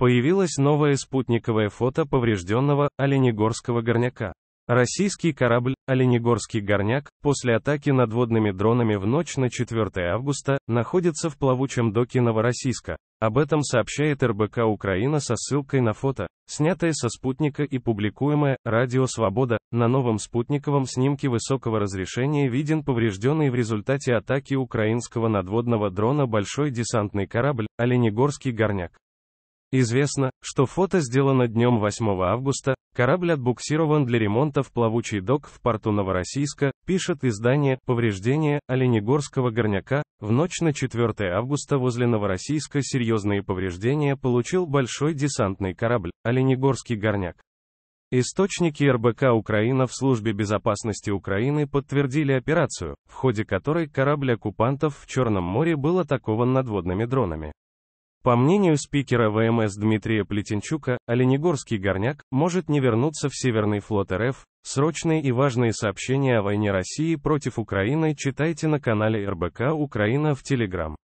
Появилось новое спутниковое фото поврежденного оленегорского горняка. Российский корабль «Оленегорский горняк» после атаки надводными дронами в ночь на 4 августа находится в плавучем доке Новороссийска. Об этом сообщает РБК Украина со ссылкой на фото, снятое со спутника и публикуемое «Радио Свобода». На новом спутниковом снимке высокого разрешения виден поврежденный в результате атаки украинского надводного дрона большой десантный корабль «Оленегорский горняк». Известно, что фото сделано днем 8 августа, корабль отбуксирован для ремонта в плавучий док в порту Новороссийска, пишет издание «Повреждения Оленегорского горняка». В ночь на 4 августа возле Новороссийска серьезные повреждения получил большой десантный корабль «Оленегорский горняк». Источники РБК Украина в Службе безопасности Украины подтвердили операцию, в ходе которой корабль оккупантов в Черном море был атакован надводными дронами. По мнению спикера ВМС Дмитрия Плетенчука, Оленегорский горняк может не вернуться в Северный флот РФ. Срочные и важные сообщения о войне России против Украины читайте на канале РБК Украина в Телеграм.